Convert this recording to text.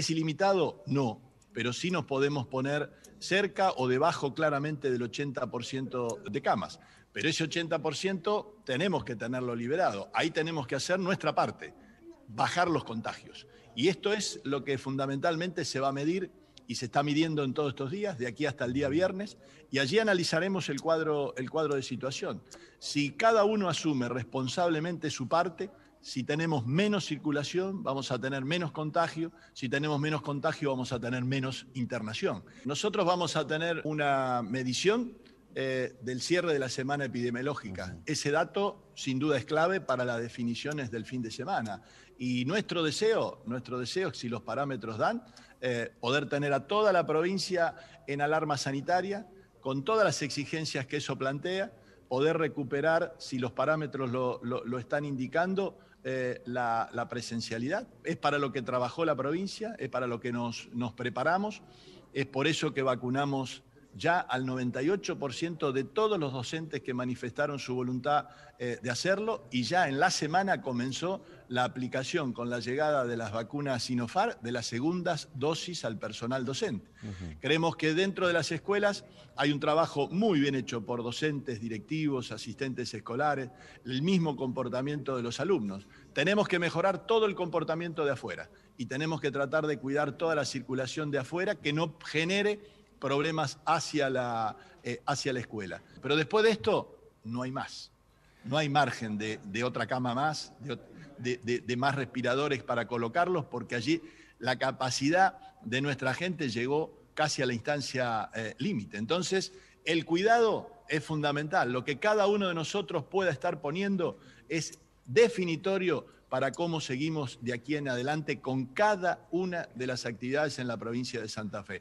¿Es ilimitado? No, pero sí nos podemos poner cerca o debajo claramente del 80% de camas. Pero ese 80% tenemos que tenerlo liberado. Ahí tenemos que hacer nuestra parte, bajar los contagios. Y esto es lo que fundamentalmente se va a medir y se está midiendo en todos estos días, de aquí hasta el día viernes, y allí analizaremos el cuadro, el cuadro de situación. Si cada uno asume responsablemente su parte, si tenemos menos circulación, vamos a tener menos contagio. Si tenemos menos contagio, vamos a tener menos internación. Nosotros vamos a tener una medición eh, del cierre de la semana epidemiológica. Ese dato, sin duda, es clave para las definiciones del fin de semana. Y nuestro deseo, nuestro deseo, si los parámetros dan, eh, poder tener a toda la provincia en alarma sanitaria, con todas las exigencias que eso plantea poder recuperar, si los parámetros lo, están indicando, eh, la, presencialidad. Es para lo que trabajó la provincia, es para lo que nos, nos preparamos, es por eso que vacunamos ya al 98% de todos los docentes que manifestaron su voluntad eh, de hacerlo y ya en la semana comenzó la aplicación con la llegada de las vacunas Sinofar de las segundas dosis al personal docente. Creemos que dentro de las escuelas hay un trabajo muy bien hecho por docentes, directivos, asistentes escolares, el mismo comportamiento de los alumnos. Tenemos que mejorar todo el comportamiento de afuera y tenemos que tratar de cuidar toda la circulación de afuera que no genere problemas hacia la, eh, hacia la escuela. Pero después de esto, no hay más. No hay margen de, otra cama más, de, más respiradores para colocarlos, porque allí la capacidad de nuestra gente llegó casi a la instancia eh, límite. Entonces, el cuidado es fundamental. Lo que cada uno de nosotros pueda estar poniendo es definitorio para cómo seguimos de aquí en adelante con cada una de las actividades en la provincia de Santa Fe.